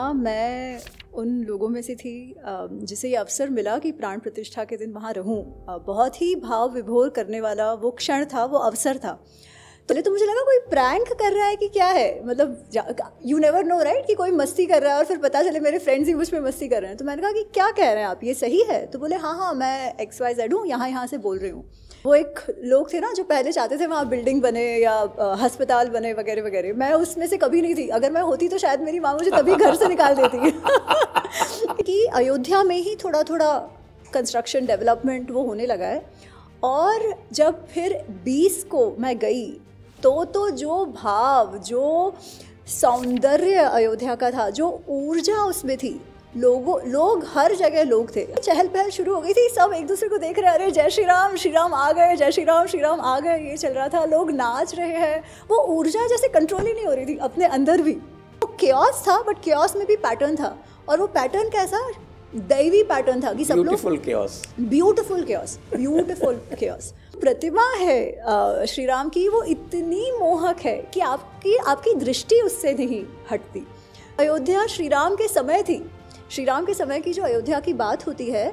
हाँ मैं उन लोगों में से थी जिसे ये अवसर मिला कि प्राण प्रतिष्ठा के दिन वहाँ रहूँ बहुत ही भाव विभोर करने वाला वो क्षण था वो अवसर था तो पहले तो मुझे लगा कोई प्रैंक कर रहा है कि क्या है मतलब यू नेवर नो राइट कि कोई मस्ती कर रहा है और फिर पता चले मेरे फ्रेंड्स ही मुझ पर मस्ती कर रहे हैं तो मैंने कहा कि क्या कह रहे हैं आप ये सही है तो बोले हाँ हाँ मैं एक्स वाई जेड हूँ यहाँ यहाँ से बोल रही हूँ वो एक लोग थे ना जो पहले चाहते थे वहाँ बिल्डिंग बने या हस्पताल बने वगैरह वगैरह मैं उसमें से कभी नहीं थी अगर मैं होती तो शायद मेरी माँ मुझे तभी घर से निकाल देती कि अयोध्या में ही थोड़ा थोड़ा कंस्ट्रक्शन डेवलपमेंट वो होने लगा है और जब फिर 20 को मैं गई तो तो जो भाव जो सौंदर्य अयोध्या का था जो ऊर्जा उसमें थी लोगों लोग हर जगह लोग थे चहल पहल शुरू हो गई थी सब एक दूसरे को देख रहे अरे जय श्री राम श्री राम आ गए जय श्री राम श्री राम आ गए ये चल रहा था लोग नाच रहे हैं वो ऊर्जा जैसे कंट्रोल ही नहीं हो रही थी अपने अंदर भी वो तो क्योस था बट क्योस में भी पैटर्न था और वो पैटर्न कैसा दैवी पैटर्न था कि सब लोग ब्यूटीफुल क्योस ब्यूटीफुल क्योस प्रतिमा है श्री राम की वो इतनी मोहक है कि आपकी आपकी दृष्टि उससे नहीं हटती अयोध्या श्री राम के समय थी श्री राम के समय की जो अयोध्या की बात होती है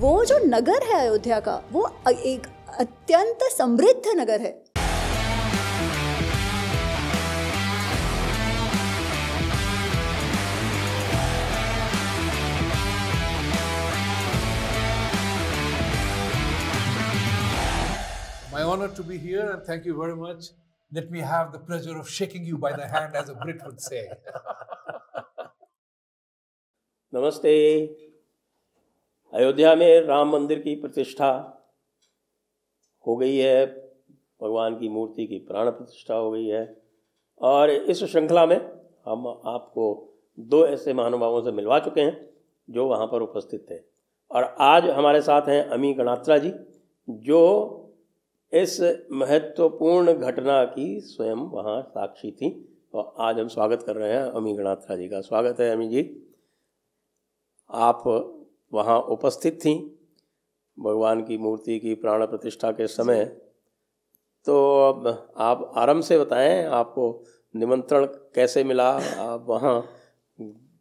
वो जो नगर है अयोध्या का वो एक अत्यंत समृद्ध नगर है My honor to be here and thank you very much. Let me have the pleasure of shaking you by the hand, as a Brit would say. नमस्ते अयोध्या में राम मंदिर की प्रतिष्ठा हो गई है भगवान की मूर्ति की प्राण प्रतिष्ठा हो गई है और इस श्रृंखला में हम आपको दो ऐसे महानुभावों से मिलवा चुके हैं जो वहाँ पर उपस्थित थे और आज हमारे साथ हैं अमी गणात्रा जी जो इस महत्वपूर्ण घटना की स्वयं वहाँ साक्षी थी और आज हम स्वागत कर रहे हैं अमी गणात्रा जी का स्वागत है अमी जी आप वहाँ उपस्थित थीं भगवान की मूर्ति की प्राण प्रतिष्ठा के समय तो अब आप आराम से बताएं आपको निमंत्रण कैसे मिला आप वहाँ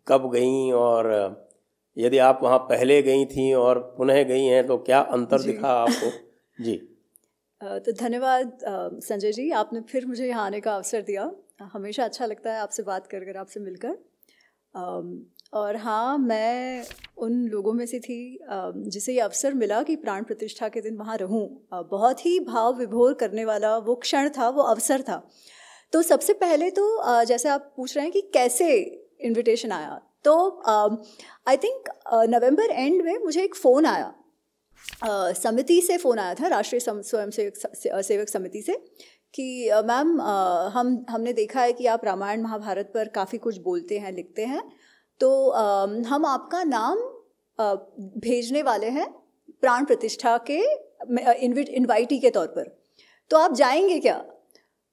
कब गई और यदि आप वहाँ पहले गई थी और पुनः गई हैं तो क्या अंतर दिखा आपको जी तो धन्यवाद संजय जी आपने फिर मुझे यहाँ आने का अवसर दिया हमेशा अच्छा लगता है आपसे बात कर कर आपसे मिलकर और हाँ मैं उन लोगों में से थी जिसे ये अवसर मिला कि प्राण प्रतिष्ठा के दिन वहाँ रहूँ बहुत ही भाव विभोर करने वाला वो क्षण था वो अवसर था तो सबसे पहले तो जैसे आप पूछ रहे हैं कि कैसे इनविटेशन आया तो आई थिंक नवंबर एंड में मुझे एक फ़ोन आया समिति से फ़ोन आया था राष्ट्रीय स्वयं सेवक समिति से कि मैम हम हमने देखा है कि आप रामायण महाभारत पर काफ़ी कुछ बोलते हैं लिखते हैं तो हम आपका नाम भेजने वाले हैं प्राण प्रतिष्ठा के इनवाइटी के तौर पर तो आप जाएंगे क्या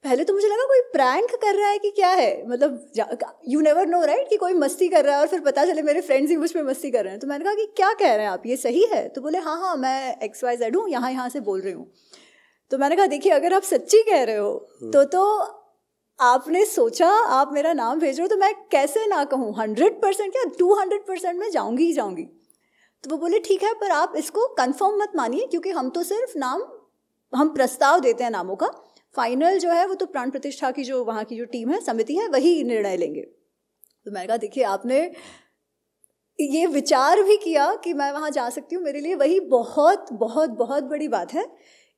पहले तो मुझे लगा कोई प्रैंक कर रहा है कि क्या है मतलब यू नेवर नो राइट कि कोई मस्ती कर रहा है और फिर पता चले मेरे फ्रेंड्स ही मुझ पर मस्ती कर रहे हैं तो मैंने कहा कि क्या कह रहे हैं आप ये सही है तो बोले हाँ हाँ मैं एक्स वाई जेड हूँ यहाँ यहाँ से बोल रही हूँ तो मैंने कहा देखिए अगर आप सच्ची कह रहे हो तो हम्म। तो आपने सोचा आप मेरा नाम भेज रहे हो तो मैं कैसे ना कहूँ हंड्रेड परसेंट क्या टू हंड्रेड परसेंट मैं जाऊँगी ही जाऊँगी तो वो बोले ठीक है पर आप इसको कंफर्म मत मानिए क्योंकि हम तो सिर्फ नाम हम प्रस्ताव देते हैं नामों का फाइनल जो है वो तो प्राण प्रतिष्ठा की जो वहाँ की जो टीम है समिति है वही निर्णय लेंगे तो मैंने कहा देखिए आपने ये विचार भी किया कि मैं वहाँ जा सकती हूँ मेरे लिए वही बहुत बहुत बहुत बड़ी बात है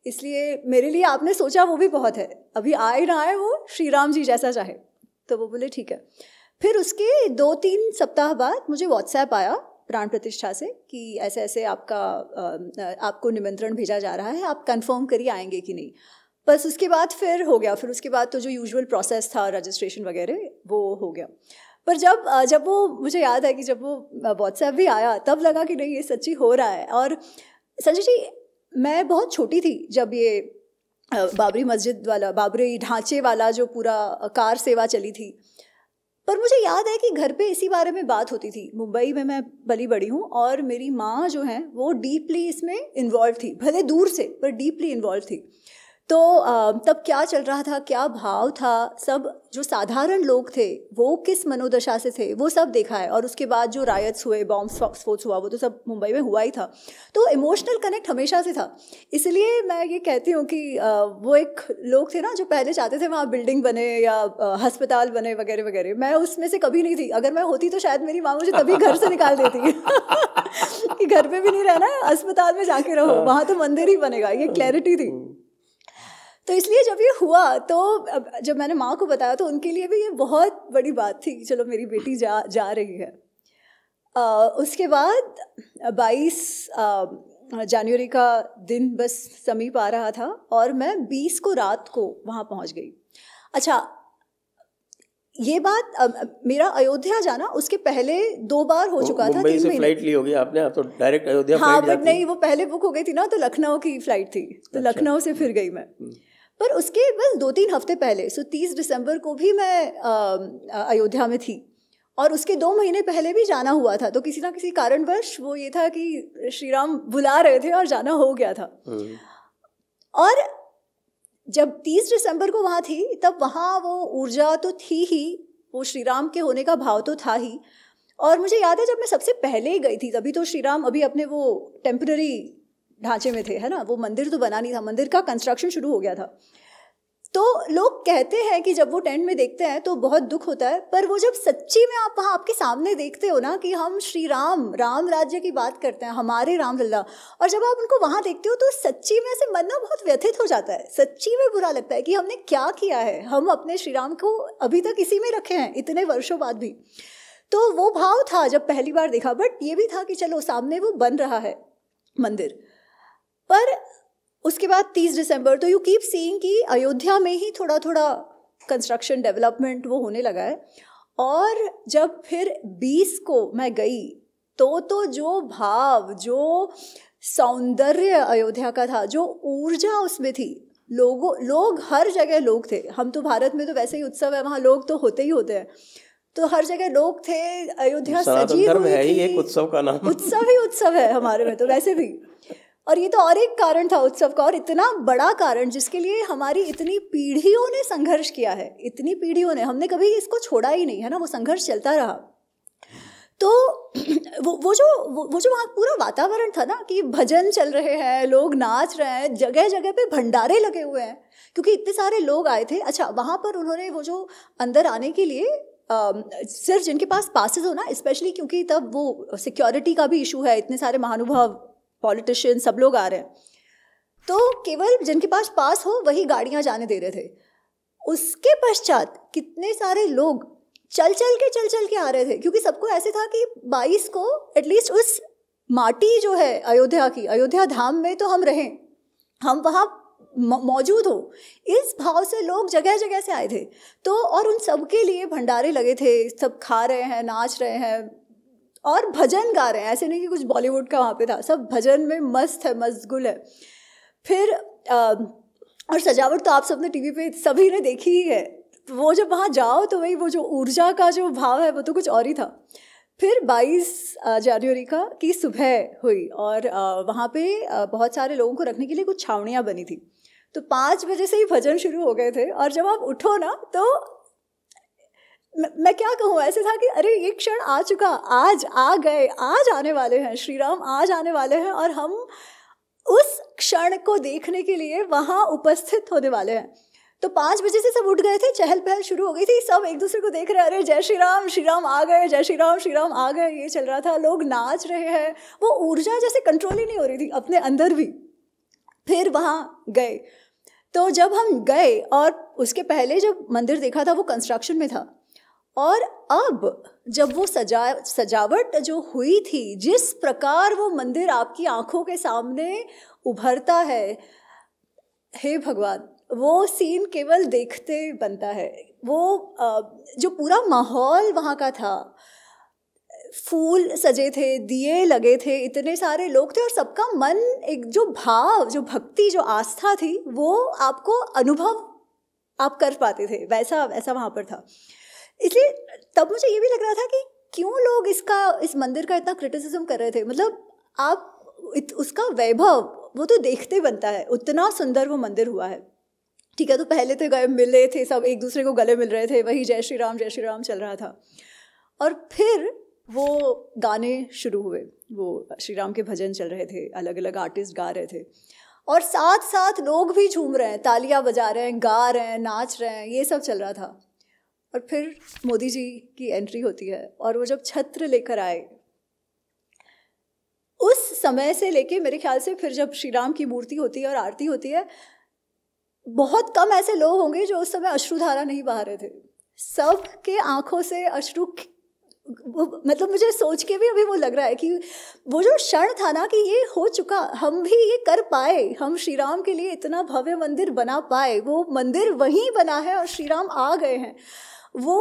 इसलिए मेरे लिए आपने सोचा वो भी बहुत है अभी आए ना आए वो श्री राम जी जैसा चाहे तो वो बोले ठीक है फिर उसके दो तीन सप्ताह बाद मुझे व्हाट्सएप आया प्राण प्रतिष्ठा से कि ऐसे ऐसे आपका आपको निमंत्रण भेजा जा रहा है आप कंफर्म करिए आएंगे कि नहीं बस उसके बाद फिर हो गया फिर उसके बाद तो जो यूजुअल प्रोसेस था रजिस्ट्रेशन वगैरह वो हो गया पर जब जब वो मुझे याद है कि जब वो व्हाट्सएप भी आया तब लगा कि नहीं ये सच्ची हो रहा है और संजय जी मैं बहुत छोटी थी जब ये बाबरी मस्जिद वाला बाबरी ढांचे वाला जो पूरा कार सेवा चली थी पर मुझे याद है कि घर पे इसी बारे में बात होती थी मुंबई में मैं भली बड़ी हूँ और मेरी माँ जो हैं वो डीपली इसमें इन्वॉल्व थी भले दूर से पर डीपली इन्वॉल्व थी तो तब क्या चल रहा था क्या भाव था सब जो साधारण लोग थे वो किस मनोदशा से थे वो सब देखा है और उसके बाद जो रायट्स हुए बॉम्ब स्पोर्ट्स हुआ वो तो सब मुंबई में हुआ ही था तो इमोशनल कनेक्ट हमेशा से था इसलिए मैं ये कहती हूँ कि वो एक लोग थे ना जो पहले चाहते थे वहाँ बिल्डिंग बने या हस्पताल बने वगैरह वगैरह मैं उसमें से कभी नहीं थी अगर मैं होती तो शायद मेरी माँ मुझे तभी घर से निकाल देती कि घर पर भी नहीं रहना है अस्पताल में जाके रहो हाँ। वहाँ तो मंदिर ही बनेगा ये क्लैरिटी थी तो इसलिए जब ये हुआ तो जब मैंने माँ को बताया तो उनके लिए भी ये बहुत बड़ी बात थी कि चलो मेरी बेटी जा जा रही है आ, उसके बाद 22 जनवरी का दिन बस समीप आ रहा था और मैं 20 को रात को वहाँ पहुँच गई अच्छा ये बात अ, मेरा अयोध्या जाना उसके पहले दो बार हो चुका था तीन से फ्लाइट ली होगी आपने आप तो डायरेक्ट अयोध्या हाँ बट नहीं वो पहले बुक हो गई थी ना तो लखनऊ की फ्लाइट थी तो अच्छा। लखनऊ से फिर गई मैं हम्म। पर उसके बस दो तीन हफ्ते पहले सो तीस दिसंबर को भी मैं अयोध्या में थी और उसके दो महीने पहले भी जाना हुआ था तो किसी ना किसी कारणवश वो ये था कि श्री राम बुला रहे थे और जाना हो गया था हम्म। और जब तीस दिसंबर को वहाँ थी तब वहाँ वो ऊर्जा तो थी ही वो श्री राम के होने का भाव तो था ही और मुझे याद है जब मैं सबसे पहले गई थी तभी तो श्री राम अभी अपने वो टेम्प्ररी ढांचे में थे है ना वो मंदिर तो बना नहीं था मंदिर का कंस्ट्रक्शन शुरू हो गया था तो लोग कहते हैं कि जब वो टेंट में देखते हैं तो बहुत दुख होता है पर वो जब सच्ची में आप वहाँ आपके सामने देखते हो ना कि हम श्री राम राम राज्य की बात करते हैं हमारे राम लल्ला और जब आप उनको वहाँ देखते हो तो सच्ची में ऐसे मन ना बहुत व्यथित हो जाता है सच्ची में बुरा लगता है कि हमने क्या किया है हम अपने श्री राम को अभी तक इसी में रखे हैं इतने वर्षों बाद भी तो वो भाव था जब पहली बार देखा बट ये भी था कि चलो सामने वो बन रहा है मंदिर पर उसके बाद तीस दिसंबर तो यू कीप सीइंग कि अयोध्या में ही थोड़ा थोड़ा कंस्ट्रक्शन डेवलपमेंट वो होने लगा है और जब फिर बीस को मैं गई तो तो जो भाव जो सौंदर्य अयोध्या का था जो ऊर्जा उसमें थी लोगों लोग हर जगह लोग थे हम तो भारत में तो वैसे ही उत्सव है वहाँ लोग तो होते ही होते हैं तो हर जगह लोग थे अयोध्या सजी हुई है ही एक उत्सव का नाम उत्सव ही उत्सव है हमारे में तो वैसे भी और ये तो और एक कारण था उत्सव का और इतना बड़ा कारण जिसके लिए हमारी इतनी पीढ़ियों ने संघर्ष किया है इतनी पीढ़ियों ने हमने कभी इसको छोड़ा ही नहीं है ना वो संघर्ष चलता रहा तो वो वो जो वो, जो वहाँ पूरा वातावरण था ना कि भजन चल रहे हैं लोग नाच रहे हैं जगह जगह पे भंडारे लगे हुए हैं क्योंकि इतने सारे लोग आए थे अच्छा वहाँ पर उन्होंने वो जो अंदर आने के लिए सिर्फ जिनके पास पासेज हो ना स्पेशली क्योंकि तब वो सिक्योरिटी का भी इशू है इतने सारे महानुभाव पॉलिटिशियन सब लोग आ रहे हैं तो केवल जिनके पास पास हो वही गाड़ियाँ जाने दे रहे थे उसके पश्चात कितने सारे लोग चल चल के चल चल के आ रहे थे क्योंकि सबको ऐसे था कि 22 को एटलीस्ट उस माटी जो है अयोध्या की अयोध्या धाम में तो हम रहें हम वहाँ मौजूद हो इस भाव से लोग जगह जगह से आए थे तो और उन सब के लिए भंडारे लगे थे सब खा रहे हैं नाच रहे हैं और भजन गा रहे हैं ऐसे नहीं कि कुछ बॉलीवुड का वहाँ पे था सब भजन में मस्त है मशगुल है फिर आ, और सजावट तो आप सबने टीवी पे सभी ने देखी ही है वो जब वहाँ जाओ तो वही वो जो ऊर्जा का जो भाव है वो तो कुछ और ही था फिर 22 जनवरी का की सुबह हुई और वहाँ पे बहुत सारे लोगों को रखने के लिए कुछ छावनियाँ बनी थी तो पाँच बजे से ही भजन शुरू हो गए थे और जब आप उठो ना तो मैं क्या कहूँ ऐसे था कि अरे ये क्षण आ चुका आज आ गए आज आने वाले हैं श्री राम आज आने वाले हैं और हम उस क्षण को देखने के लिए वहाँ उपस्थित होने वाले हैं तो पाँच बजे से सब उठ गए थे चहल पहल शुरू हो गई थी सब एक दूसरे को देख रहे अरे जय श्री राम श्री राम आ गए जय श्री राम श्री राम आ गए ये चल रहा था लोग नाच रहे हैं वो ऊर्जा जैसे कंट्रोल ही नहीं हो रही थी अपने अंदर भी फिर वहाँ गए तो जब हम गए और उसके पहले जब मंदिर देखा था वो कंस्ट्रक्शन में था और अब जब वो सजा सजावट जो हुई थी जिस प्रकार वो मंदिर आपकी आंखों के सामने उभरता है हे भगवान वो सीन केवल देखते बनता है वो जो पूरा माहौल वहाँ का था फूल सजे थे दिए लगे थे इतने सारे लोग थे और सबका मन एक जो भाव जो भक्ति जो आस्था थी वो आपको अनुभव आप कर पाते थे वैसा वैसा वहाँ पर था इसलिए तब मुझे ये भी लग रहा था कि क्यों लोग इसका इस मंदिर का इतना क्रिटिसिज्म कर रहे थे मतलब आप इत, उसका वैभव वो तो देखते बनता है उतना सुंदर वो मंदिर हुआ है ठीक है तो पहले तो गए मिले थे सब एक दूसरे को गले मिल रहे थे वही जय श्री राम जय श्री राम चल रहा था और फिर वो गाने शुरू हुए वो श्री राम के भजन चल रहे थे अलग अलग आर्टिस्ट गा रहे थे और साथ साथ लोग भी झूम रहे हैं तालियां बजा रहे हैं गा रहे हैं नाच रहे हैं ये सब चल रहा था और फिर मोदी जी की एंट्री होती है और वो जब छत्र लेकर आए उस समय से लेके मेरे ख्याल से फिर जब श्री राम की मूर्ति होती है और आरती होती है बहुत कम ऐसे लोग होंगे जो उस समय अश्रुधारा नहीं बहा रहे थे सब के आंखों से अश्रु मतलब मुझे सोच के भी अभी वो लग रहा है कि वो जो क्षण था ना कि ये हो चुका हम भी ये कर पाए हम श्री राम के लिए इतना भव्य मंदिर बना पाए वो मंदिर वहीं बना है और श्री राम आ गए हैं वो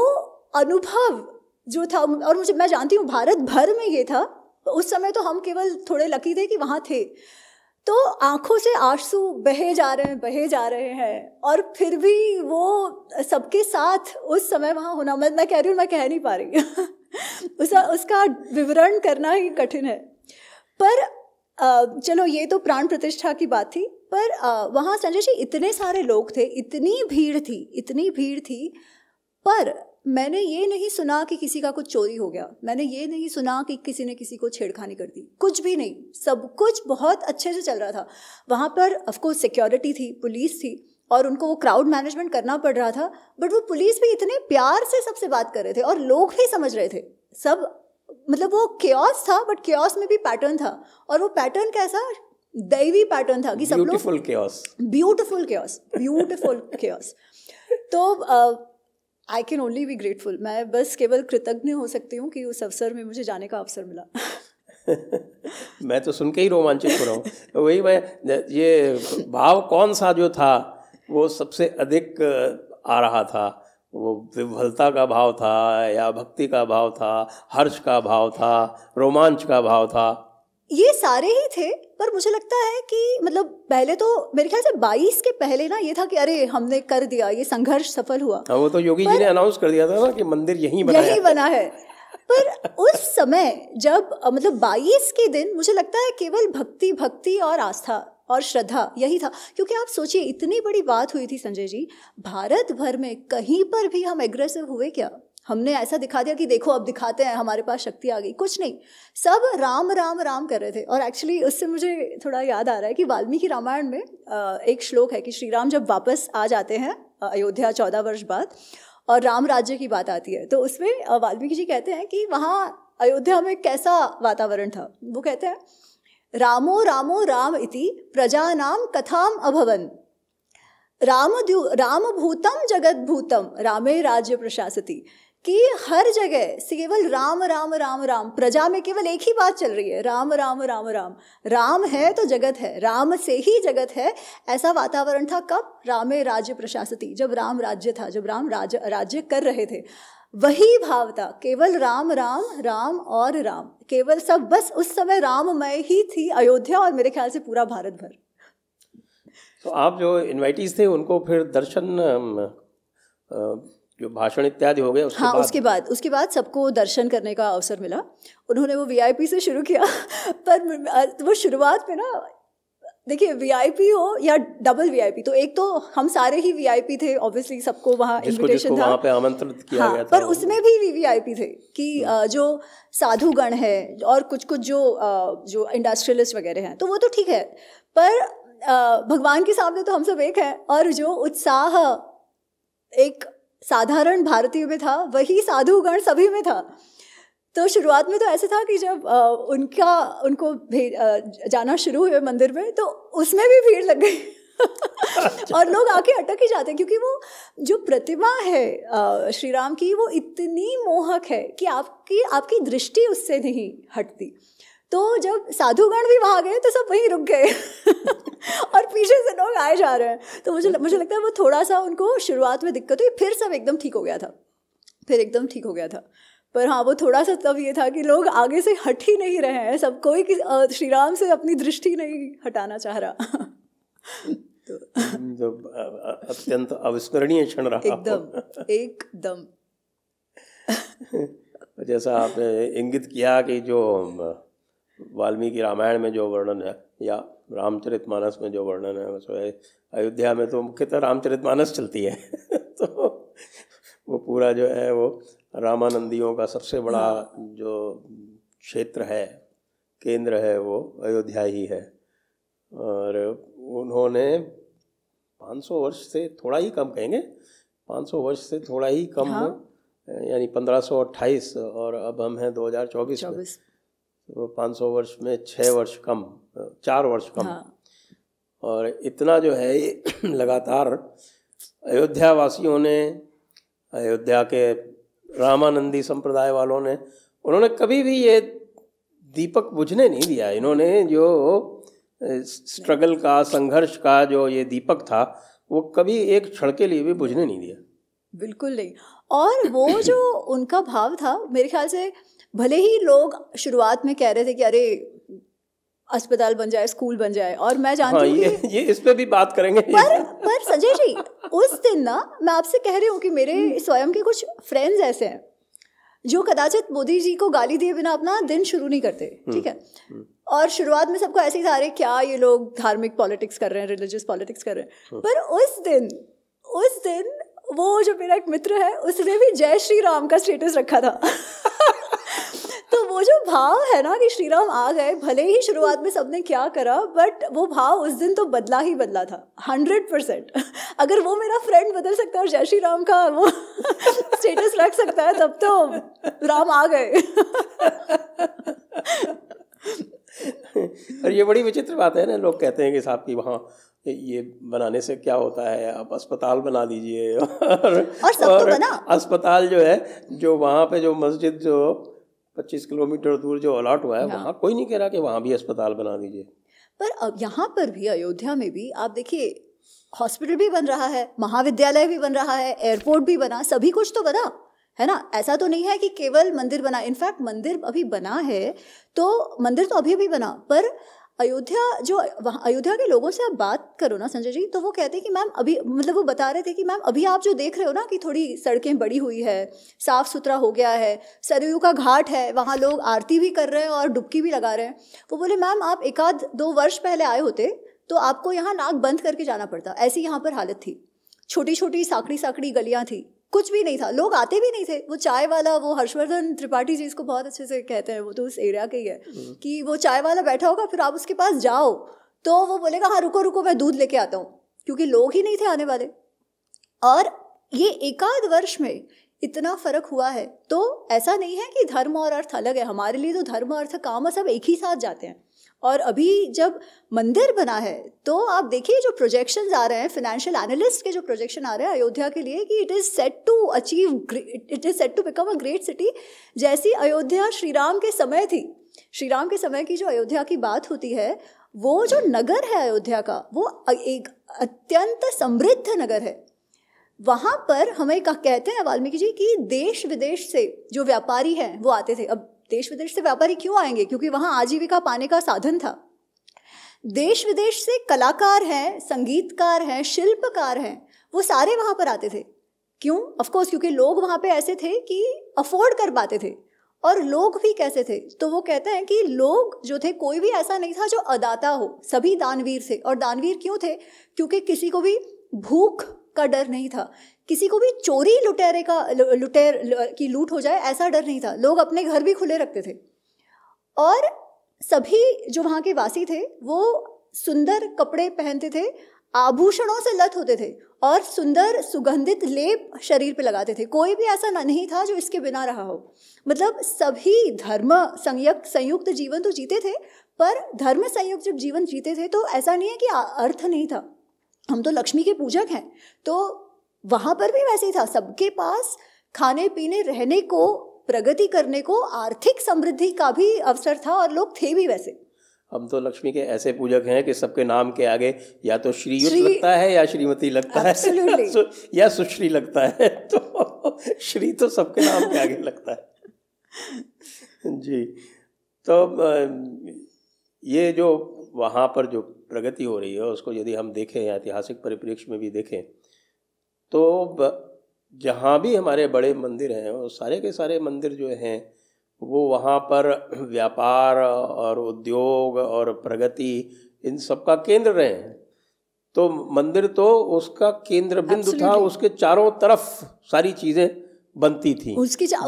अनुभव जो था और मुझे मैं जानती हूँ भारत भर में ये था उस समय तो हम केवल थोड़े लकी थे कि वहाँ थे तो आंखों से आंसू बहे जा रहे हैं बहे जा रहे हैं और फिर भी वो सबके साथ उस समय वहाँ होना मैं मैं कह रही हूँ मैं कह नहीं पा रही उस उसका विवरण करना ही कठिन है पर चलो ये तो प्राण प्रतिष्ठा की बात थी पर वहाँ संजय जी इतने सारे लोग थे इतनी भीड़ थी इतनी भीड़ थी पर मैंने ये नहीं सुना कि किसी का कुछ चोरी हो गया मैंने ये नहीं सुना कि किसी ने किसी को छेड़खानी कर दी कुछ भी नहीं सब कुछ बहुत अच्छे से चल रहा था वहाँ पर ऑफकोर्स सिक्योरिटी थी पुलिस थी और उनको वो क्राउड मैनेजमेंट करना पड़ रहा था बट वो पुलिस भी इतने प्यार से सबसे बात कर रहे थे और लोग भी समझ रहे थे सब मतलब वो क्योस था बट क्योस में भी पैटर्न था और वो पैटर्न कैसा दैवी पैटर्न था कि सब लोग beautiful chaos beautiful chaos chaos तो I can only be grateful मैं बस केवल कृतज्ञ हो सकती हूँ कि उस अवसर में मुझे जाने का अवसर मिला मैं तो सुन के ही रोमांचित हो रहा हूँ तो वही मैं ये भाव कौन सा जो था वो सबसे अधिक आ रहा था वो विफलता का भाव था या भक्ति का भाव था हर्ष का भाव था रोमांच का भाव था ये सारे ही थे पर मुझे लगता है कि मतलब पहले तो मेरे ख्याल से 22 के पहले ना ये था कि अरे हमने कर दिया ये संघर्ष सफल हुआ हाँ, वो तो योगी जी ने अनाउंस कर दिया था ना कि मंदिर यहीं बना यही बना है पर उस समय जब मतलब 22 के दिन मुझे लगता है केवल भक्ति भक्ति और आस्था और श्रद्धा यही था क्योंकि आप सोचिए इतनी बड़ी बात हुई थी संजय जी भारत भर में कहीं पर भी हम एग्रेसिव हुए क्या हमने ऐसा दिखा दिया कि देखो अब दिखाते हैं हमारे पास शक्ति आ गई कुछ नहीं सब राम राम राम कर रहे थे और एक्चुअली उससे मुझे थोड़ा याद आ रहा है कि वाल्मीकि रामायण में एक श्लोक है कि श्री राम जब वापस आ जाते हैं अयोध्या चौदह वर्ष बाद और राम राज्य की बात आती है तो उसमें वाल्मीकि जी कहते हैं कि वहाँ अयोध्या में कैसा वातावरण था वो कहते हैं रामो रामो राम इति प्रजा नाम कथाम अभवन राम राम भूतम जगत भूतम रामे राज्य प्रशासति कि हर जगह केवल राम राम राम राम प्रजा में केवल एक ही बात चल रही है राम राम राम राम राम है तो जगत है राम से ही जगत है ऐसा वातावरण था कब रामे राज्य प्रशासति जब राम राज्य था जब राम राज्य राज्य कर रहे थे वही भाव था केवल राम राम राम और राम केवल सब बस उस समय राममय ही थी अयोध्या और मेरे ख्याल से पूरा भारत भर तो आप जो इन्वाइटीज थे उनको फिर दर्शन जो भाषण इत्यादि हो गया उसके हाँ बाद। उसके बाद उसके बाद सबको दर्शन करने का अवसर मिला उन्होंने वो वीआईपी से शुरू किया पर वो शुरुआत में ना देखिए वीआईपी हो या डबल वीआईपी तो एक तो हम सारे ही वीआईपी थे ऑब्वियसली सबको वहाँ इन्विटेशन था वहाँ पे आमंत्रित किया हाँ, गया था पर उसमें भी वीवीआईपी थे कि हम्म। जो साधुगण है और कुछ कुछ जो जो इंडस्ट्रियलिस्ट वगैरह हैं तो वो तो ठीक है पर भगवान के सामने तो हम सब एक हैं और जो उत्साह एक साधारण भारतीय में था वही साधुगण सभी में था तो शुरुआत में तो ऐसे था कि जब आ, उनका उनको जाना शुरू हुए मंदिर में तो उसमें भी भीड़ लग गई अच्छा। और लोग आके अटक ही जाते हैं क्योंकि वो जो प्रतिमा है श्री राम की वो इतनी मोहक है कि आपकी आपकी दृष्टि उससे नहीं हटती तो जब साधुगण भी वहाँ गए तो सब वहीं रुक गए और पीछे आए जा रहे हैं तो मुझे मुझे लगता है वो थोड़ा सा उनको शुरुआत में दिक्कत हुई फिर सब एकदम ठीक हो गया था फिर एकदम ठीक हो गया था पर हाँ वो थोड़ा सा तब ये था कि लोग आगे से हट ही नहीं रहे हैं सब कोई श्री राम से अपनी दृष्टि नहीं हटाना चाह रहा तो हम्म, जब अत्यंत अविस्मरणीय क्षण रहा एकदम एकदम जैसा आपने इंगित किया कि जो वाल्मीकि रामायण में जो वर्णन है या रामचरित मानस में जो वर्णन है उसमें अयोध्या में तो मुख्यतः रामचरित मानस चलती है तो वो पूरा जो है वो रामानंदियों का सबसे बड़ा जो क्षेत्र है केंद्र है वो अयोध्या ही है और उन्होंने 500 वर्ष से थोड़ा ही कम कहेंगे 500 वर्ष से थोड़ा ही कम हाँ। यानी पंद्रह और अब हम हैं 2024 चौबीस तो 500 वर्ष में छः वर्ष कम चार वर्ष कम हाँ। और इतना जो है लगातार अयोध्या वासियों ने अयोध्या के रामानंदी संप्रदाय वालों ने उन्होंने कभी भी ये दीपक बुझने नहीं दिया इन्होंने जो स्ट्रगल का संघर्ष का जो ये दीपक था वो कभी एक क्षण के लिए भी बुझने नहीं दिया बिल्कुल नहीं और वो जो उनका भाव था मेरे ख्याल से भले ही लोग शुरुआत में कह रहे थे कि अरे अस्पताल बन जाए स्कूल बन जाए और मैं जानती हाँ, हूँ ये ये इस पे भी बात करेंगे पर पर संजय जी उस दिन ना मैं आपसे कह रही हूँ कि मेरे हम्म। स्वयं के कुछ फ्रेंड्स ऐसे हैं जो कदाचित मोदी जी को गाली दिए बिना अपना दिन शुरू नहीं करते हम्म, ठीक है हम्म। और शुरुआत में सबको ऐसे ही सारे क्या ये लोग धार्मिक पॉलिटिक्स कर रहे हैं रिलीजियस पॉलिटिक्स कर रहे हैं पर उस दिन उस दिन वो जो मेरा एक मित्र है उसने भी जय श्री राम का स्टेटस रखा था वो जो भाव है ना कि श्री राम आ गए भले ही शुरुआत में सबने क्या करा बट वो भाव उस दिन तो बदला ही बदला था हंड्रेड परसेंट अगर वो मेरा फ्रेंड बदल सकता है और जय श्री राम का वो स्टेटस रख सकता है तब तो राम आ गए और ये बड़ी विचित्र बात है ना लोग कहते हैं कि साहब की वहाँ ये बनाने से क्या होता है आप अस्पताल बना दीजिए और, और, तो और तो बना। अस्पताल जो है जो वहाँ पे जो मस्जिद जो पच्चीस किलोमीटर दूर जो अलाट हुआ है हाँ। वहाँ कोई नहीं कह रहा कि वहाँ भी अस्पताल बना दीजिए पर यहाँ पर भी अयोध्या में भी आप देखिए हॉस्पिटल भी बन रहा है महाविद्यालय भी बन रहा है एयरपोर्ट भी बना सभी कुछ तो बना है ना ऐसा तो नहीं है कि केवल मंदिर बना इनफैक्ट मंदिर अभी बना है तो मंदिर तो अभी भी बना पर अयोध्या जो वहाँ अयोध्या के लोगों से आप बात करो ना संजय जी तो वो कहते हैं कि मैम अभी मतलब वो बता रहे थे कि मैम अभी आप जो देख रहे हो ना कि थोड़ी सड़कें बड़ी हुई है साफ़ सुथरा हो गया है सरयू का घाट है वहाँ लोग आरती भी कर रहे हैं और डुबकी भी लगा रहे हैं वो बोले मैम आप एक आध दो वर्ष पहले आए होते तो आपको यहाँ नाक बंद करके जाना पड़ता ऐसी यहाँ पर हालत थी छोटी छोटी साकड़ी साकड़ी गलियाँ थी कुछ भी नहीं था लोग आते भी नहीं थे वो चाय वाला वो हर्षवर्धन त्रिपाठी जी इसको बहुत अच्छे से कहते हैं वो तो उस एरिया के ही है हम्म। कि वो चाय वाला बैठा होगा फिर आप उसके पास जाओ तो वो बोलेगा हाँ रुको रुको मैं दूध लेके आता हूँ क्योंकि लोग ही नहीं थे आने वाले और ये एकाध वर्ष में इतना फर्क हुआ है तो ऐसा नहीं है कि धर्म और अर्थ अलग है हमारे लिए तो धर्म अर्थ काम सब एक ही साथ जाते हैं और अभी जब मंदिर बना है तो आप देखिए जो प्रोजेक्शन आ रहे हैं फाइनेंशियल एनालिस्ट के जो प्रोजेक्शन आ रहे हैं अयोध्या के लिए कि it is set to achieve it is set to become a great city जैसी अयोध्या श्री राम के समय थी श्री राम के समय की जो अयोध्या की बात होती है वो जो नगर है अयोध्या का वो एक अत्यंत समृद्ध नगर है वहाँ पर हमें कहते हैं वाल्मीकि जी कि देश विदेश से जो व्यापारी हैं वो आते थे अब देश विदेश से व्यापारी क्यों आएंगे क्योंकि वहाँ आजीविका पाने का साधन था देश विदेश से कलाकार हैं संगीतकार हैं शिल्पकार हैं वो सारे वहाँ पर आते थे क्यों ऑफकोर्स क्योंकि लोग वहाँ पे ऐसे थे कि अफोर्ड कर पाते थे और लोग भी कैसे थे तो वो कहते हैं कि लोग जो थे कोई भी ऐसा नहीं था जो अदाता हो सभी दानवीर थे और दानवीर क्यों थे क्योंकि किसी को भी भूख का डर नहीं था किसी को भी चोरी लुटेरे का लुटेर की लूट हो जाए ऐसा डर नहीं था लोग अपने घर भी खुले रखते थे और सभी जो वहाँ के वासी थे वो सुंदर कपड़े पहनते थे आभूषणों से लत होते थे और सुंदर सुगंधित लेप शरीर पे लगाते थे कोई भी ऐसा नहीं था जो इसके बिना रहा हो मतलब सभी धर्म संयुक्त संयुक्त जीवन तो जीते थे पर धर्म संयुक्त जब जीवन जीते थे तो ऐसा नहीं है कि अर्थ नहीं था हम तो लक्ष्मी के पूजक हैं तो वहाँ पर भी वैसे ही था सबके पास खाने पीने रहने को प्रगति करने को आर्थिक समृद्धि का भी अवसर था और लोग थे भी वैसे हम तो लक्ष्मी के ऐसे पूजक हैं कि सबके नाम के आगे या तो श्री, श्री... लगता है या श्रीमती लगता है या सुश्री लगता है तो श्री तो सबके नाम के आगे लगता है जी तो ये जो वहाँ पर जो प्रगति हो रही है उसको यदि हम देखें ऐतिहासिक परिप्रेक्ष्य में भी देखें तो जहाँ भी हमारे बड़े मंदिर हैं वो सारे के सारे मंदिर जो हैं वो वहाँ पर व्यापार और उद्योग और प्रगति इन सब का केंद्र रहे हैं तो मंदिर तो उसका केंद्र बिंदु था उसके चारों तरफ सारी चीज़ें बनती थी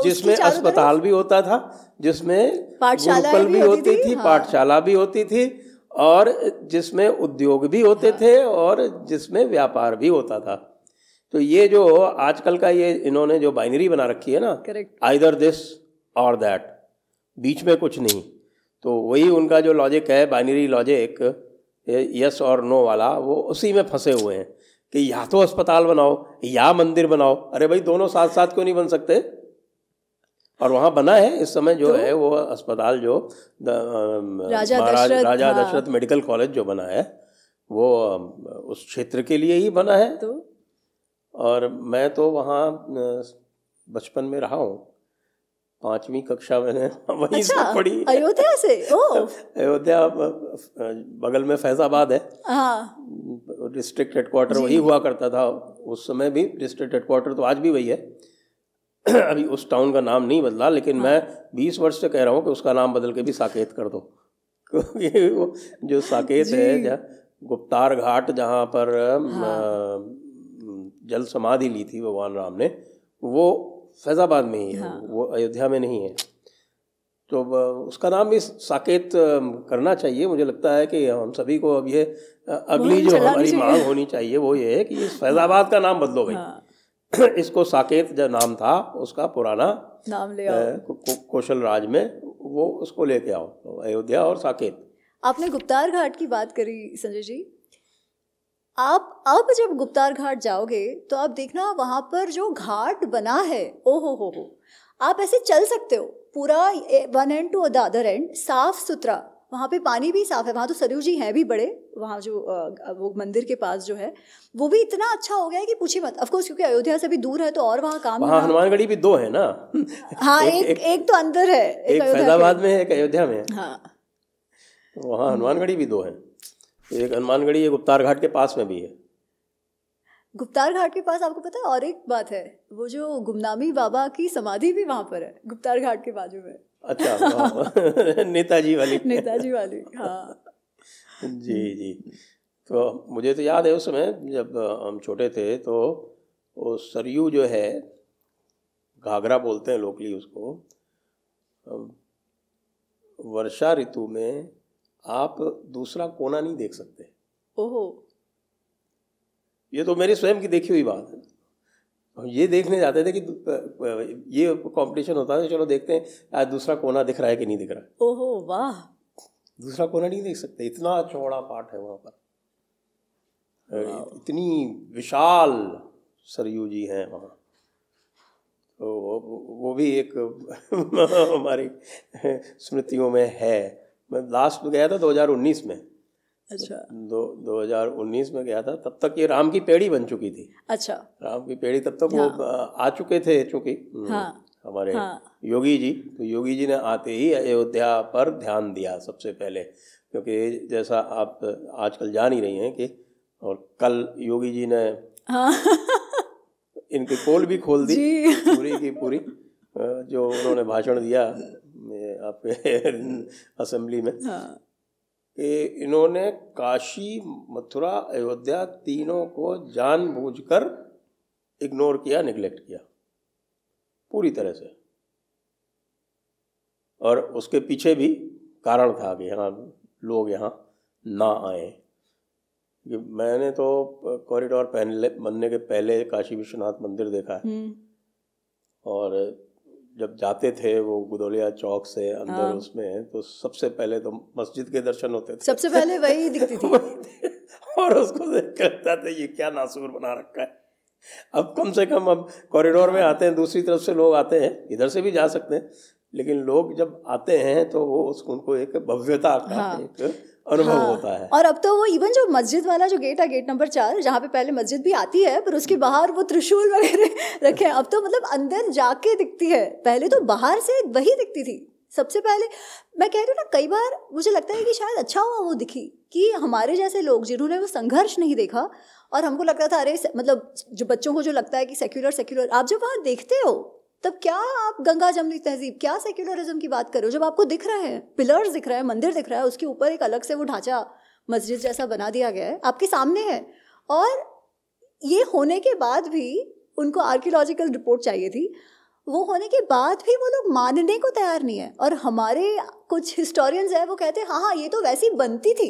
जिसमें अस्पताल भी होता था जिसमें पाठशाला भी, भी होती थी, थी हाँ। पाठशाला भी होती थी और जिसमें उद्योग भी होते हाँ। थे और जिसमें व्यापार भी होता था तो ये जो आजकल का ये इन्होंने जो बाइनरी बना रखी है ना करेक्ट आइदर दिस और दैट बीच में कुछ नहीं तो वही उनका जो लॉजिक है बाइनरी लॉजिक यस और नो वाला वो उसी में फंसे हुए हैं कि या तो अस्पताल बनाओ या मंदिर बनाओ अरे भाई दोनों साथ साथ क्यों नहीं बन सकते और वहाँ बना है इस समय जो तो, है वो अस्पताल जो the, Raja Dasharath Raja Dasharath medical college जो बना है वो उस क्षेत्र के लिए ही बना है तो और मैं तो वहाँ बचपन में रहा हूँ पांचवी कक्षा मैंने वहीं अच्छा, से पढ़ी अयोध्या से अयोध्या बगल में फैजाबाद है हाँ। डिस्ट्रिक्ट हेडक्वार्टर वही हुआ करता था उस समय भी डिस्ट्रिक्ट हेडक्वार्टर तो आज भी वही है अभी उस टाउन का नाम नहीं बदला लेकिन हाँ। मैं बीस वर्ष से कह रहा हूँ कि उसका नाम बदल के भी साकेत कर दो क्योंकि जो साकेत है गुप्तार घाट जहाँ पर हाँ। जल समाधि ली थी भगवान राम ने वो फैज़ाबाद में ही है हाँ। वो अयोध्या में नहीं है तो उसका नाम भी साकेत करना चाहिए मुझे लगता है कि हम सभी को अब ये अगली जो हमारी मांग होनी चाहिए वो ये है कि इस फैज़ाबाद का नाम बदलो भाई हाँ। इसको साकेत जो नाम था उसका पुराना नाम ले आओ को, को, कौशल राज में वो उसको लेके आओ अयोध्या और साकेत आपने गुप्तार घाट की बात करी संजय जी आप अब जब गुप्तार घाट जाओगे तो आप देखना वहाँ पर जो घाट बना है ओ हो हो हो आप ऐसे चल सकते हो पूरा one end to the other end साफ सुथरा वहाँ पे पानी भी साफ है वहाँ तो सरयू जी हैं भी बड़े वहाँ जो वो मंदिर के पास जो है वो भी इतना अच्छा हो गया है कि पूछिए मत ऑफकोर्स क्योंकि अयोध्या से भी दूर है तो और वहाँ काम वहाँ हनुमानगढ़ी भी दो है ना हाँ एक, एक, एक, तो अंदर है एक, एक फैजाबाद में है एक अयोध्या में हाँ वहाँ हनुमानगढ़ी भी दो है एक हनुमानगढ़ी गुप्तार घाट के पास में भी है गुप्तार घाट के पास आपको पता है और एक बात है वो जो गुमनामी बाबा की समाधि भी वहाँ पर है गुप्तार घाट के बाजू में अच्छा नेताजी वाली नेताजी वाली हाँ जी जी तो मुझे तो याद है उस समय जब हम छोटे थे तो वो सरयू जो है घाघरा बोलते हैं लोकली उसको वर्षा ऋतु में आप दूसरा कोना नहीं देख सकते ओहो ये तो मेरे स्वयं की देखी हुई बात है हम ये देखने जाते थे कि ये कंपटीशन होता था चलो देखते हैं आज दूसरा कोना दिख रहा है कि नहीं दिख रहा ओहो वाह दूसरा कोना नहीं देख सकते इतना चौड़ा पार्ट है वहाँ पर इतनी विशाल सरयू जी हैं वहाँ तो वो, वो भी एक हमारी स्मृतियों में है मैं लास्ट में गया था 2019 में अच्छा दो 2019 में गया था तब तक ये राम की पेड़ी बन चुकी थी अच्छा राम की पेड़ी तब तक हाँ। वो आ चुके थे चूंकि हम्म, हाँ। हमारे हाँ। योगी जी तो योगी जी ने आते ही अयोध्या पर ध्यान दिया सबसे पहले क्योंकि जैसा आप आजकल जान ही रही हैं कि और कल योगी जी ने हाँ। इनकी पोल भी खोल दी पूरी की पूरी जो उन्होंने भाषण दिया आपके असेंबली में हाँ। कि इन्होंने काशी मथुरा अयोध्या तीनों को जानबूझकर इग्नोर किया निगलेक्ट किया पूरी तरह से और उसके पीछे भी कारण था कि यहाँ लोग यहाँ ना आए कि मैंने तो कॉरिडोर पहले बनने के पहले काशी विश्वनाथ मंदिर देखा है हम्म। और जब जाते थे वो गुदौलिया चौक से अंदर हाँ। उसमें तो सबसे पहले तो मस्जिद के दर्शन होते थे सबसे पहले वही दिखती थी और उसको देखता कर था ये क्या नासूर बना रखा है अब कम से कम अब कॉरिडोर में हाँ। आते हैं दूसरी तरफ से लोग आते हैं इधर से भी जा सकते हैं लेकिन लोग जब आते हैं तो वो उसको उनको एक भव्यता का हाँ। एक अनुभव हाँ, होता है और अब तो वो इवन जो मस्जिद वाला जो गेट है गेट नंबर चार जहाँ पे पहले मस्जिद भी आती है पर उसके बाहर वो त्रिशूल वगैरह रखे अब तो मतलब अंदर जाके दिखती है पहले तो बाहर से वही दिखती थी सबसे पहले मैं कह रही हूँ ना कई बार मुझे लगता है कि शायद अच्छा हुआ वो दिखी कि हमारे जैसे लोग जिन्होंने वो संघर्ष नहीं देखा और हमको लगता था अरे मतलब जो बच्चों को जो लगता है कि सेक्युलर सेक्युलर आप जब वहाँ देखते हो तब क्या आप गंगा जमनी तहजीब क्या सेक्युलरिज्म की बात करो जब आपको दिख रहे हैं पिलर्स दिख रहा है मंदिर दिख रहा है उसके ऊपर एक अलग से वो ढांचा मस्जिद जैसा बना दिया गया है आपके सामने है और ये होने के बाद भी उनको आर्कियोलॉजिकल रिपोर्ट चाहिए थी वो होने के बाद भी वो लोग मानने को तैयार नहीं है और हमारे कुछ हिस्टोरियंस हैं वो कहते हैं हाँ हाँ ये तो वैसी बनती थी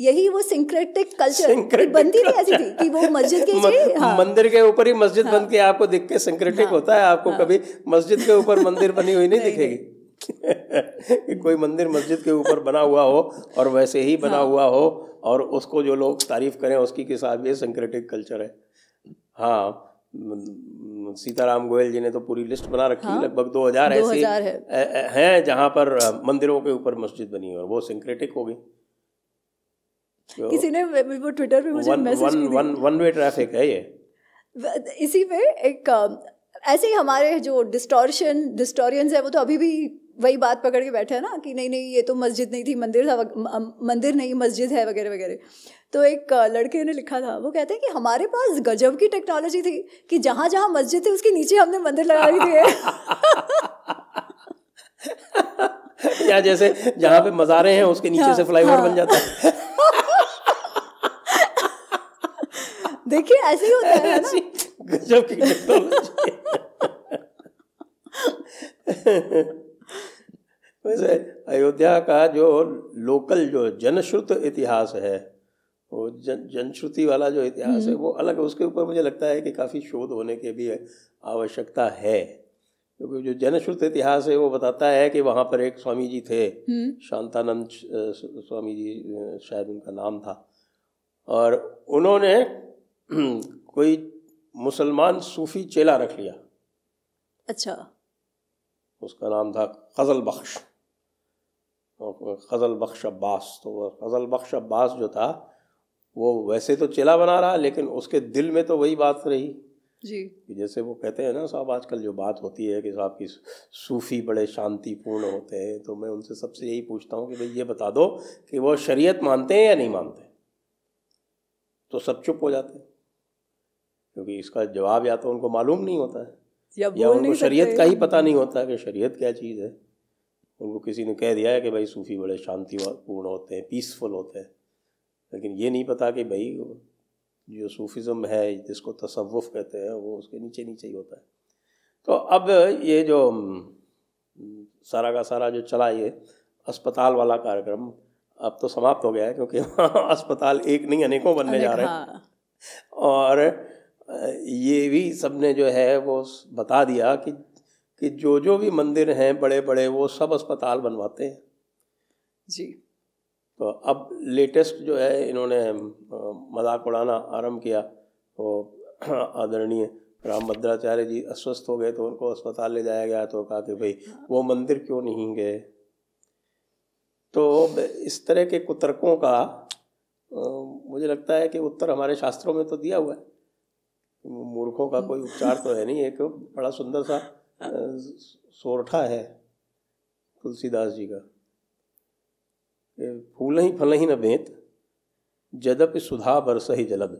यही वो सिंक्रेटिक कल्चर बनती रही ऐसी थी कि वो मस्जिद के हाँ। मंदिर के ऊपर ही मस्जिद हाँ। बन के हाँ। आपको दिख के सिंक्रेटिक हाँ। होता है आपको हाँ। कभी मस्जिद के ऊपर मंदिर बनी हुई नहीं दिखेगी कि कोई मंदिर मस्जिद के ऊपर बना हुआ हो और वैसे ही बना हाँ। हुआ हो और उसको जो लोग तारीफ करें उसकी कि साहब ये सिंक्रेटिक कल्चर है हाँ सीताराम गोयल जी ने तो पूरी लिस्ट बना रखी हाँ? लगभग दो हजार ऐसे हैं जहाँ पर मंदिरों के ऊपर मस्जिद बनी है और वो सिंक्रेटिक हो गई तो किसी ने वो ट्विटर पे मुझे message one one way traffic है ये इसी पे एक ऐसे ही हमारे जो डिस्टोरशन डिस्टोरियंस है वो तो अभी भी वही बात पकड़ के बैठे हैं ना कि नहीं नहीं ये तो मस्जिद नहीं थी मंदिर था मंदिर नहीं मस्जिद है वगैरह वगैरह तो एक लड़के ने लिखा था वो कहते हैं कि हमारे पास गजब की टेक्नोलॉजी थी कि जहाँ जहाँ मस्जिद थी उसके नीचे हमने मंदिर लगा दिए या जैसे जहाँ पे मज़ारे हैं उसके नीचे हाँ, से फ्लाईओवर बन हाँ। जाता है देखिए ऐसे ही होता है ना गजब की वैसे अयोध्या का जो लोकल जो जनश्रुत इतिहास है वो जन जनश्रुति वाला जो इतिहास है हम्म। वो अलग है उसके ऊपर मुझे लगता है कि काफ़ी शोध होने के भी आवश्यकता है जो जनश्रुत इतिहास है वो बताता है कि वहाँ पर एक स्वामी जी थे हम्म। शांतानंद स्वामी जी शायद उनका नाम था और उन्होंने कोई मुसलमान सूफी चेला रख लिया अच्छा उसका नाम था फजल बख्श फजल बख्श अब्बास तो वह फजल बख्श अब्बास जो था वो वैसे तो चेला बना रहा लेकिन उसके दिल में तो वही बात रही जी जैसे वो कहते हैं ना साहब आजकल जो बात होती है कि साहब की सूफ़ी बड़े शांतिपूर्ण होते हैं तो मैं उनसे सबसे यही पूछता हूँ कि भाई ये बता दो कि वो शरीयत मानते हैं या नहीं मानते तो सब चुप हो जाते हैं क्योंकि इसका जवाब या तो उनको मालूम नहीं होता है या, या उनको शरीयत का ही पता नहीं होता कि शरीयत क्या चीज़ है उनको किसी ने कह दिया है कि भाई सूफ़ी बड़े शांतिपूर्ण होते हैं पीसफुल होते हैं लेकिन ये नहीं पता कि भाई जो सूफिज़म है जिसको तसवुफ़ कहते हैं वो उसके नीचे नीचे ही होता है तो अब ये जो सारा का सारा जो चला ये अस्पताल वाला कार्यक्रम अब तो समाप्त हो गया है क्योंकि अस्पताल एक नहीं अनेकों बनने जा रहे हैं हाँ। और ये भी सबने जो है वो बता दिया कि कि जो जो भी मंदिर हैं बड़े बड़े वो सब अस्पताल बनवाते हैं जी तो अब लेटेस्ट जो है इन्होंने मजाक उड़ाना आरम्भ किया तो आदरणीय राम भद्राचार्य जी अस्वस्थ हो गए तो उनको अस्पताल ले जाया गया तो कहा कि भाई वो मंदिर क्यों नहीं गए तो इस तरह के कुतर्कों का मुझे लगता है कि उत्तर हमारे शास्त्रों में तो दिया हुआ है मूर्खों का कोई उपचार तो है नहीं एक बड़ा सुंदर सा सोरठा है तुलसीदास जी का फूल ही फल ही न बेत जदप सुधा बरस ही जलद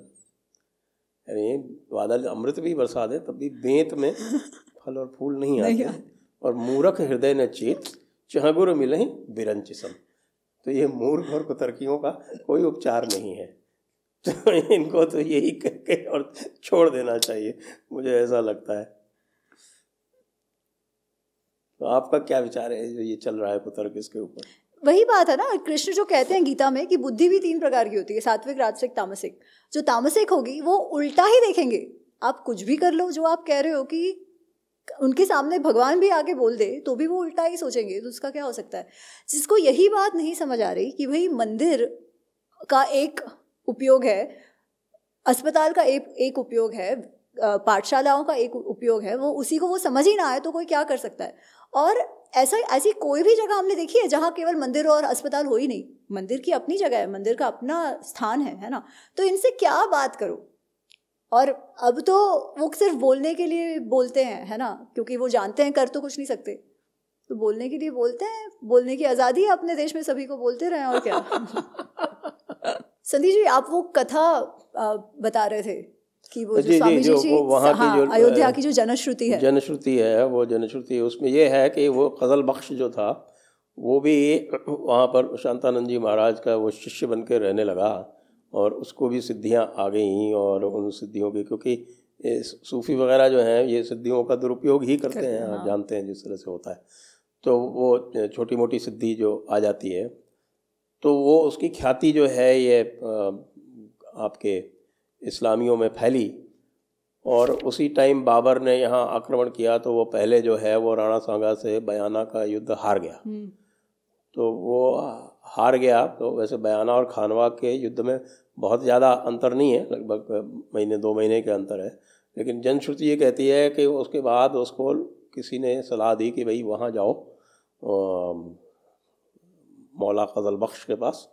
अरे बादल अमृत भी बरसा दे तब भी बेत में फल और फूल नहीं आते और मूरख हृदय न चेत चहगुर मिल ही बिरंच सम तो ये मूर्ख और कुतर्कियों का कोई उपचार नहीं है तो इनको तो यही कह के और छोड़ देना चाहिए मुझे ऐसा लगता है तो आपका क्या विचार है जो ये चल रहा है कुतर्क इसके ऊपर वही बात है ना कृष्ण जो कहते हैं गीता में कि बुद्धि भी तीन प्रकार की होती है सात्विक राजसिक तामसिक जो तामसिक होगी वो उल्टा ही देखेंगे आप कुछ भी कर लो जो आप कह रहे हो कि उनके सामने भगवान भी आके बोल दे तो भी वो उल्टा ही सोचेंगे तो उसका क्या हो सकता है जिसको यही बात नहीं समझ आ रही कि भाई मंदिर का एक उपयोग है अस्पताल का एक एक उपयोग है पाठशालाओं का एक उपयोग है वो उसी को वो समझ ही ना आए तो कोई क्या कर सकता है और ऐसा ऐसी कोई भी जगह हमने देखी है जहाँ केवल मंदिर और अस्पताल हो ही नहीं मंदिर की अपनी जगह है मंदिर का अपना स्थान है है ना तो इनसे क्या बात करो और अब तो वो सिर्फ बोलने के लिए बोलते हैं है ना क्योंकि वो जानते हैं कर तो कुछ नहीं सकते तो बोलने के लिए बोलते हैं बोलने की आज़ादी है अपने देश में सभी को बोलते रहे और क्या संदीप जी आप वो कथा बता रहे थे कि वो तो जी जी जो वो वहाँ की हाँ, जो अयोध्या की जो जनश्रुति है जनश्रुति है वो जनश्रुति है उसमें ये है कि वो कजल बख्श जो था वो भी वहाँ पर शांतानंद जी महाराज का वो शिष्य बन के रहने लगा और उसको भी सिद्धियाँ आ गई और उन सिद्धियों की क्योंकि सूफ़ी वगैरह जो हैं ये सिद्धियों का दुरुपयोग ही करते हैं आप हाँ। जानते हैं जिस तरह से होता है तो वो छोटी मोटी सिद्धि जो आ जाती है तो वो उसकी ख्याति जो है ये आपके इस्लामियों में फैली और उसी टाइम बाबर ने यहाँ आक्रमण किया तो वो पहले जो है वो राणा सांगा से बयाना का युद्ध हार गया हम्म। तो वो हार गया तो वैसे बयाना और खानवा के युद्ध में बहुत ज़्यादा अंतर नहीं है लगभग महीने दो महीने के अंतर है लेकिन जनश्रुति ये कहती है कि उसके बाद उसको किसी ने सलाह दी कि भाई वहाँ जाओ मौला फजल बख्श के पास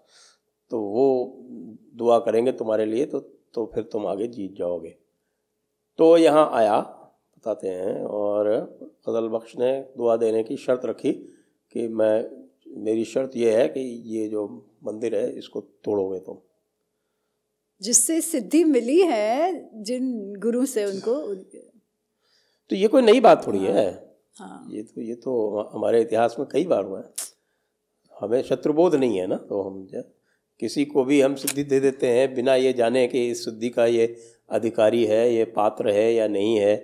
तो वो दुआ करेंगे तुम्हारे लिए तो तो फिर तुम आगे जीत जाओगे तो यहाँ आया बताते हैं और फजल बख्श ने दुआ देने की शर्त रखी कि मैं मेरी शर्त यह है कि ये जो मंदिर है इसको तोड़ोगे तुम जिससे सिद्धि मिली है जिन गुरु से उनको तो ये कोई नई बात थोड़ी है हाँ।, हाँ। ये तो ये तो हमारे इतिहास में कई बार हुआ है हमें शत्रुबोध नहीं है ना तो हम किसी को भी हम सिद्धि दे देते हैं बिना ये जाने कि इस सिद्धि का ये अधिकारी है ये पात्र है या नहीं है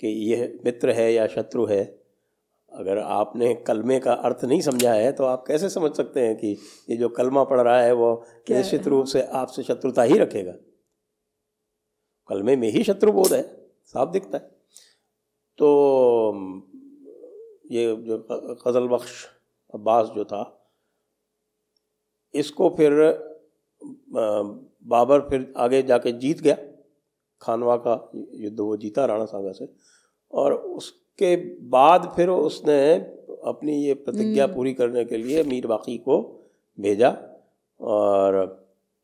कि यह मित्र है या शत्रु है अगर आपने कलमे का अर्थ नहीं समझा है तो आप कैसे समझ सकते हैं कि ये जो कलमा पढ़ रहा है वो निश्चित रूप से आपसे शत्रुता ही रखेगा कलमे में ही शत्रु बोध है साफ दिखता है तो ये जो गज़ल बख्श अब्बास जो था इसको फिर बाबर फिर आगे जाके जीत गया खानवा का युद्ध वो जीता राणा सागर से और उसके बाद फिर उसने अपनी ये प्रतिज्ञा हम्म। पूरी करने के लिए मीर बाकी को भेजा और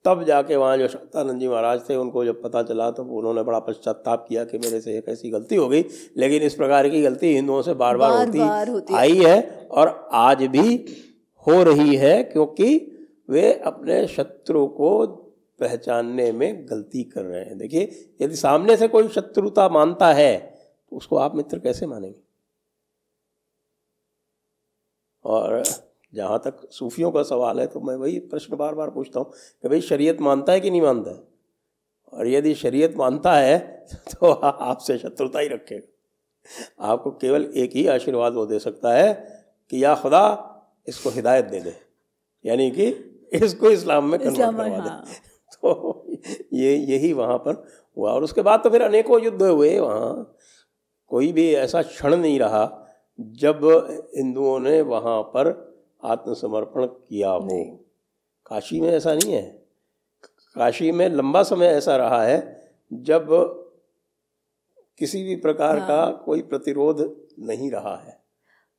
तब जाके वहाँ जो शक्तानंद जी महाराज थे उनको जब पता चला तो उन्होंने बड़ा पश्चाताप किया कि मेरे से एक ऐसी गलती हो गई लेकिन इस प्रकार की गलती हिंदुओं से बार बार, बार होती, बार होती आई है और आज भी हो रही है क्योंकि वे अपने शत्रु को पहचानने में गलती कर रहे हैं देखिए यदि सामने से कोई शत्रुता मानता है तो उसको आप मित्र कैसे मानेंगे और जहाँ तक सूफियों का सवाल है तो मैं वही प्रश्न बार बार पूछता हूँ कि भाई शरीयत मानता है कि नहीं मानता है और यदि शरीयत मानता है तो आपसे शत्रुता ही रखेगा आपको केवल एक ही आशीर्वाद वो दे सकता है कि या खुदा इसको हिदायत दे दे यानी कि इसको इस्लाम में कन्वर्ट करवा हाँ। दे तो ये यही वहाँ पर हुआ और उसके बाद तो फिर अनेकों युद्ध हुए वहाँ कोई भी ऐसा क्षण नहीं रहा जब हिंदुओं ने वहाँ पर आत्मसमर्पण किया हो काशी में ऐसा नहीं है काशी में लंबा समय ऐसा रहा है जब किसी भी प्रकार हाँ। का कोई प्रतिरोध नहीं रहा है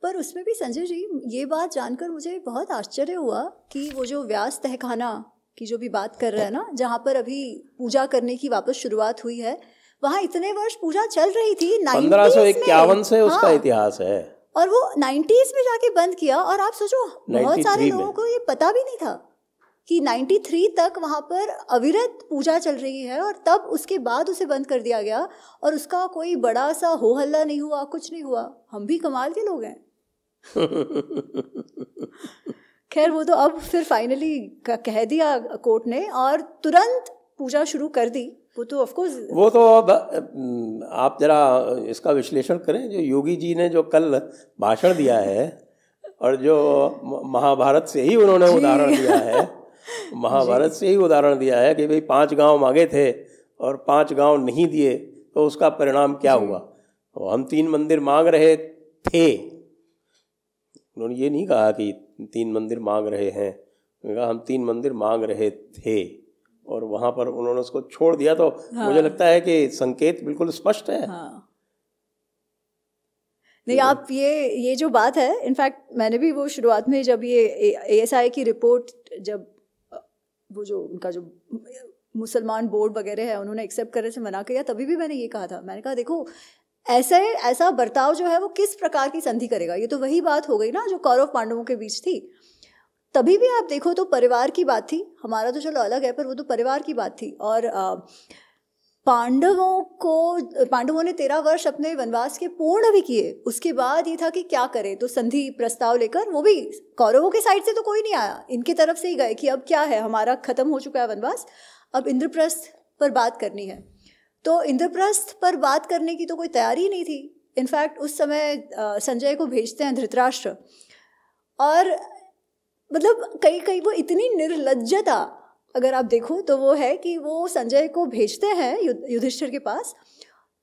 पर उसमें भी संजय जी ये बात जानकर मुझे बहुत आश्चर्य हुआ कि वो जो व्यास तहखाना की जो भी बात कर रहे हैं ना जहाँ पर अभी पूजा करने की वापस शुरुआत हुई है वहाँ इतने वर्ष पूजा चल रही थी पंद्रह सौ इक्यावन से उसका हाँ, इतिहास है और वो नाइन्टीज में जाके बंद किया और आप सोचो बहुत सारे लोगों को ये पता भी नहीं था कि 93 तक वहाँ पर अविरत पूजा चल रही है और तब उसके बाद उसे बंद कर दिया गया और उसका कोई बड़ा सा हो हल्ला नहीं हुआ कुछ नहीं हुआ हम भी कमाल के लोग हैं खैर वो तो अब फिर फाइनली कह दिया कोर्ट ने और तुरंत पूजा शुरू कर दी वो तो ऑफ कोर्स वो तो अब आप जरा इसका विश्लेषण करें जो योगी जी ने जो कल भाषण दिया है और जो महाभारत से ही उन्होंने उदाहरण दिया है महाभारत से ही उदाहरण दिया है कि भाई पांच गांव मांगे थे और पांच गांव नहीं दिए तो उसका परिणाम क्या हुआ तो हम तीन मंदिर मांग रहे थे उन्होंने ये नहीं कहा कि तीन मंदिर मांग रहे हैं उन्होंने कहा हम तीन मंदिर मांग रहे थे और वहाँ पर उन्होंने उसको छोड़ दिया तो हाँ। मुझे लगता है कि संकेत बिल्कुल स्पष्ट है हाँ। नहीं तो आप ये ये जो बात है इनफैक्ट मैंने भी वो शुरुआत में जब ये एएसआई की रिपोर्ट जब वो जो उनका जो मुसलमान बोर्ड वगैरह है उन्होंने एक्सेप्ट करने से मना किया तभी भी मैंने ये कहा था मैंने कहा देखो ऐसे ऐसा बर्ताव जो है वो किस प्रकार की संधि करेगा ये तो वही बात हो गई ना जो कौरव पांडवों के बीच थी तभी भी आप देखो तो परिवार की बात थी हमारा तो चलो अलग है पर वो तो परिवार की बात थी और पांडवों को पांडवों ने तेरह वर्ष अपने वनवास के पूर्ण भी किए उसके बाद ये था कि क्या करें तो संधि प्रस्ताव लेकर वो भी कौरवों के साइड से तो कोई नहीं आया इनके तरफ से ही गए कि अब क्या है हमारा खत्म हो चुका है वनवास अब इंद्रप्रस्थ पर बात करनी है तो इंद्रप्रस्थ पर बात करने की तो कोई तैयारी नहीं थी इनफैक्ट उस समय संजय को भेजते हैं धृतराष्ट्र और मतलब कई कई वो इतनी निर्लजता अगर आप देखो तो वो है कि वो संजय को भेजते हैं युधिष्ठिर के पास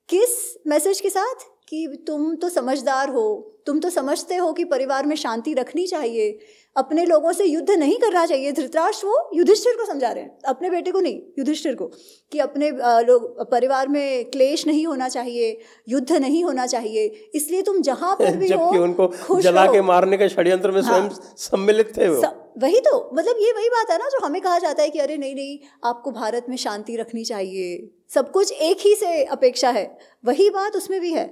किस मैसेज के साथ कि तुम तो समझदार हो तुम तो समझते हो कि परिवार में शांति रखनी चाहिए अपने लोगों से युद्ध नहीं करना चाहिए धृतराष्ट्र वो युधिष्ठिर को समझा रहे हैं अपने बेटे को नहीं युधिष्ठिर को कि अपने लोग परिवार में क्लेश नहीं होना चाहिए युद्ध नहीं होना चाहिए इसलिए तुम जहाँ पर भी हो उनको जला के मारने के षड्यंत्र में हाँ, सम्मिलित थे वो। वही तो मतलब ये वही बात है ना जो हमें कहा जाता है कि अरे नहीं नहीं आपको भारत में शांति रखनी चाहिए सब कुछ एक ही से अपेक्षा है वही बात उसमें भी है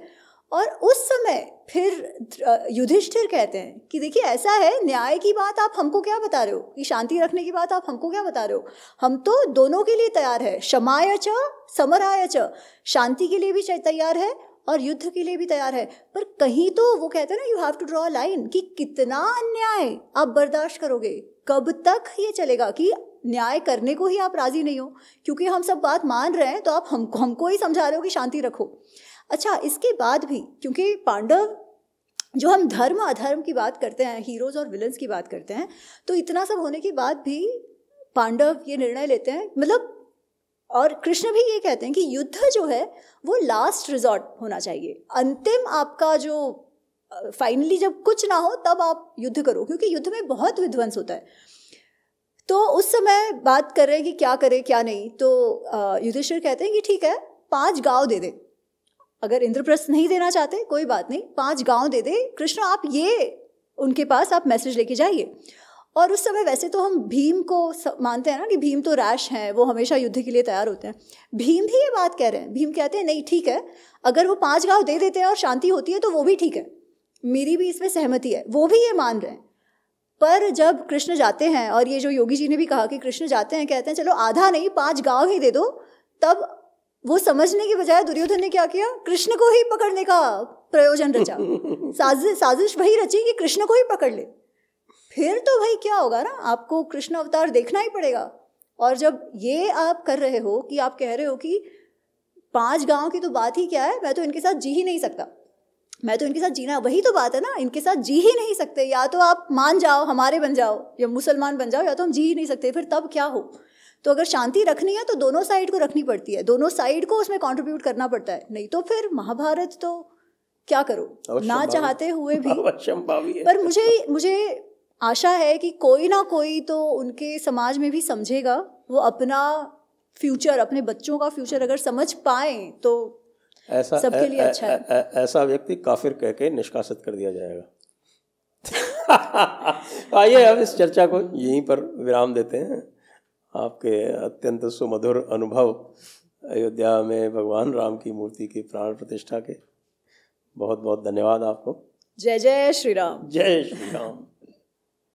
और उस समय फिर युधिष्ठिर कहते हैं कि देखिए ऐसा है न्याय की बात आप हमको क्या बता रहे हो कि शांति रखने की बात आप हमको क्या बता रहे हो हम तो दोनों के लिए तैयार है क्षमाय च समराय च शांति के लिए भी तैयार है और युद्ध के लिए भी तैयार है पर कहीं तो वो कहते हैं ना you have to draw line कि कितना अन्याय आप बर्दाश्त करोगे कब तक ये चलेगा कि न्याय करने को ही आप राजी नहीं हो क्योंकि हम सब बात मान रहे हैं तो आप हम हमको ही समझा रहे हो कि शांति रखो अच्छा इसके बाद भी क्योंकि पांडव जो हम धर्म अधर्म की बात करते हैं हीरोज़ और विलन्स की बात करते हैं तो इतना सब होने के बाद भी पांडव ये निर्णय लेते हैं मतलब और कृष्ण भी ये कहते हैं कि युद्ध जो है वो लास्ट रिजॉर्ट होना चाहिए अंतिम आपका जो फाइनली जब कुछ ना हो तब आप युद्ध करो क्योंकि युद्ध में बहुत विध्वंस होता है तो उस समय बात कर रहे हैं कि क्या करें क्या नहीं तो युधिष्ठिर कहते हैं कि ठीक है पांच गांव दे दे अगर इंद्रप्रस्थ नहीं देना चाहते कोई बात नहीं पांच गांव दे दे कृष्ण आप ये उनके पास आप मैसेज लेके जाइए और उस समय वैसे तो हम भीम को मानते हैं ना कि भीम तो रैश हैं वो हमेशा युद्ध के लिए तैयार होते हैं भीम भी ये बात कह रहे हैं भीम कहते हैं नहीं ठीक है अगर वो पांच गांव दे देते हैं और शांति होती है तो वो भी ठीक है मेरी भी इसमें सहमति है वो भी ये मान रहे हैं पर जब कृष्ण जाते हैं और ये जो योगी जी ने भी कहा कि कृष्ण जाते हैं कहते हैं चलो आधा नहीं पाँच गाँव ही दे दो तब वो समझने के बजाय दुर्योधन ने क्या किया कृष्ण को ही पकड़ने का प्रयोजन रचा साजिश वही रची कि कृष्ण को ही पकड़ ले फिर तो भाई क्या होगा ना आपको कृष्ण अवतार देखना ही पड़ेगा और जब ये आप कर रहे हो कि आप कह रहे हो कि पांच गांव की तो बात ही क्या है मैं तो इनके साथ जी ही नहीं सकता मैं तो इनके साथ जीना वही तो बात है ना इनके साथ जी ही नहीं सकते या तो आप मान जाओ हमारे बन जाओ या मुसलमान बन जाओ या तो हम जी ही नहीं सकते फिर तब क्या हो तो अगर शांति रखनी है तो दोनों साइड को रखनी पड़ती है दोनों साइड को उसमें कॉन्ट्रीब्यूट करना पड़ता है नहीं तो फिर महाभारत तो क्या करो ना चाहते हुए भी पर मुझे मुझे आशा है कि कोई ना कोई तो उनके समाज में भी समझेगा वो अपना फ्यूचर अपने बच्चों का फ्यूचर अगर समझ पाए तो ऐसा सबके लिए अच्छा है ऐसा व्यक्ति काफिर कह के निष्कासित कर दिया जाएगा आइए अब इस चर्चा को यहीं पर विराम देते हैं आपके अत्यंत सुमधुर अनुभव अयोध्या में भगवान राम की मूर्ति की प्राण प्रतिष्ठा के बहुत बहुत धन्यवाद आपको जय जय श्री राम जय श्री राम